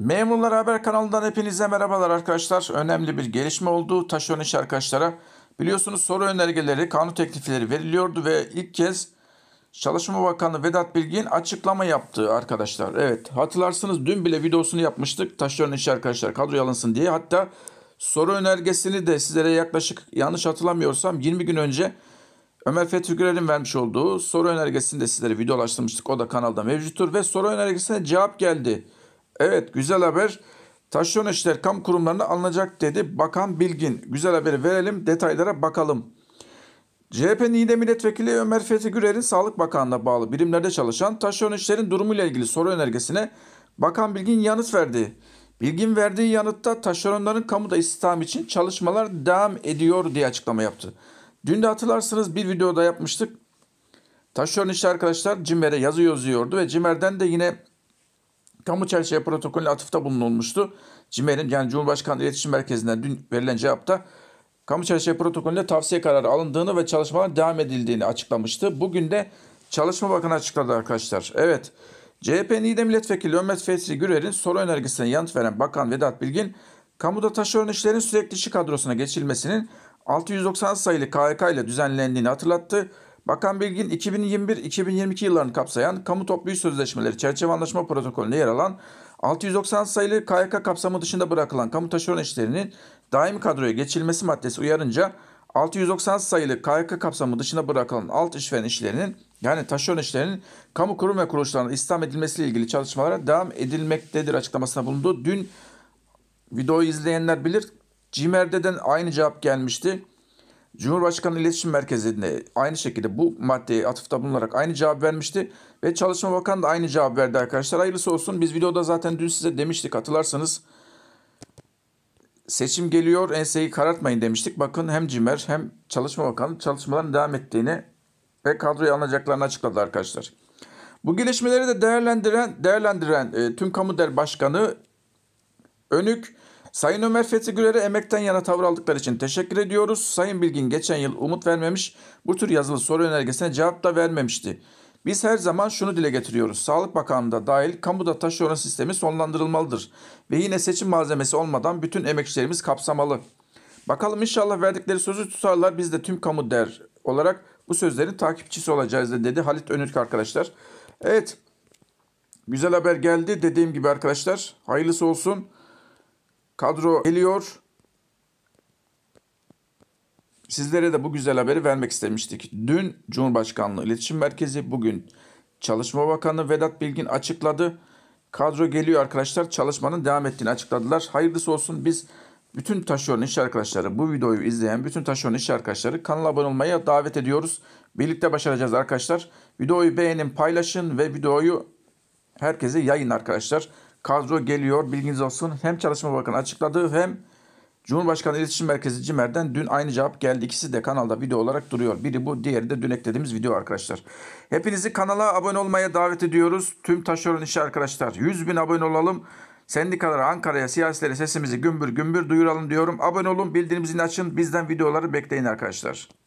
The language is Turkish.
Memurlar Haber kanalından hepinize merhabalar arkadaşlar. Önemli bir gelişme oldu. Taşeron iş arkadaşlara biliyorsunuz soru önergeleri, kanun teklifleri veriliyordu ve ilk kez Çalışma Bakanı Vedat Bilgin açıklama yaptı arkadaşlar. Evet hatırlarsınız dün bile videosunu yapmıştık. Taşeron iş arkadaşlar kadroya alınsın diye. Hatta soru önergesini de sizlere yaklaşık yanlış hatırlamıyorsam 20 gün önce Ömer Fethi Gürel'in vermiş olduğu soru önergesini de sizlere videolaştırmıştık. O da kanalda mevcuttur ve soru önergesine cevap geldi. Evet güzel haber. Taşyon işler kamu kurumlarına alınacak dedi Bakan Bilgin. Güzel haberi verelim detaylara bakalım. CHP NİDE Milletvekili Ömer Fethi Gürer'in Sağlık Bakanlığı'na bağlı birimlerde çalışan taşeron işlerin durumuyla ilgili soru önergesine Bakan Bilgin yanıt verdi. Bilgin verdiği yanıtta taşeronların kamuda istihdam için çalışmalar devam ediyor diye açıklama yaptı. Dün de hatırlarsınız bir videoda yapmıştık. Taşeron işçi arkadaşlar CİMER'e yazı yazıyordu ve CİMER'den de yine kamu çerçeve protokolüne atıfta bulunulmuştu. CİMER'in yani Cumhurbaşkanlığı İletişim Merkezi'nden dün verilen cevapta kamu çerçeve protokolünde tavsiye kararı alındığını ve çalışmalar devam edildiğini açıklamıştı. Bugün de Çalışma Bakanı açıkladı arkadaşlar. Evet. CHP NİDE Milletvekili Ömet Fetri Gürer'in soru önergesine yanıt veren Bakan Vedat Bilgin, kamuda taşeron işlerin sürekli işçi kadrosuna geçilmesinin 690 sayılı KHK ile düzenlendiğini hatırlattı. Bakan Bilgin 2021-2022 yıllarını kapsayan kamu toplu iş sözleşmeleri çerçeve anlaşma protokolünde yer alan 690 sayılı KYK kapsamı dışında bırakılan kamu taşeron işlerinin daim kadroya geçilmesi maddesi uyarınca 690 sayılı KYK kapsamı dışında bırakılan alt işveren işlerinin yani taşeron işlerinin kamu kurum ve kuruluşlarına istihdam edilmesiyle ilgili çalışmalara devam edilmektedir açıklamasına bulundu. Dün videoyu izleyenler bilir CİMER'den aynı cevap gelmişti. Cumhurbaşkanı İletişim Merkezi'nde aynı şekilde bu maddeye atıfta bulunarak aynı cevap vermişti. Ve Çalışma Bakanı da aynı cevap verdi arkadaşlar. Hayırlısı olsun. Biz videoda zaten dün size demiştik hatırlarsanız. Seçim geliyor enseyi karartmayın demiştik. Bakın hem CİMER hem Çalışma Bakanı çalışmaların devam ettiğini ve kadroya alınacaklarını açıkladı arkadaşlar. Bu gelişmeleri de değerlendiren değerlendiren e, tüm kamu der başkanı Önük Sayın Ömer Fethi Güler'e emekten yana tavır aldıkları için teşekkür ediyoruz. Sayın Bilgin geçen yıl umut vermemiş, bu tür yazılı soru önergesine cevap da vermemişti. Biz her zaman şunu dile getiriyoruz. Sağlık Bakanlığı da dahil kamuda taşeron sistemi sonlandırılmalıdır. Ve yine seçim malzemesi olmadan bütün emekçilerimiz kapsamalı. Bakalım inşallah verdikleri sözü tutarlar. Biz de tüm kamu der olarak bu sözlerin takipçisi olacağız dedi Halit Önürk arkadaşlar. Evet. Güzel haber geldi. Dediğim gibi arkadaşlar hayırlısı olsun. Kadro geliyor. Sizlere de bu güzel haberi vermek istemiştik. Dün Cumhurbaşkanlığı İletişim Merkezi, bugün Çalışma Bakanı Vedat Bilgin açıkladı. Kadro geliyor arkadaşlar. Çalışmanın devam ettiğini açıkladılar. Hayırlısı olsun biz bütün taşeron iş arkadaşları, bu videoyu izleyen bütün taşeron iş arkadaşları kanala abone olmaya davet ediyoruz. Birlikte başaracağız arkadaşlar. Videoyu beğenin, paylaşın ve videoyu herkese yayın arkadaşlar kadro geliyor bilginiz olsun. Hem Çalışma Bakanı açıkladı hem Cumhurbaşkanı İletişim Merkezi Cimerden dün aynı cevap geldi. İkisi de kanalda video olarak duruyor. Biri bu, diğeri de dün eklediğimiz video arkadaşlar. Hepinizi kanala abone olmaya davet ediyoruz. Tüm taşeron işi arkadaşlar. 100 bin abone olalım. Sendikalara, Ankara'ya, siyasilere sesimizi gümbür gümbür duyuralım diyorum. Abone olun, bildirim zilini açın. Bizden videoları bekleyin arkadaşlar.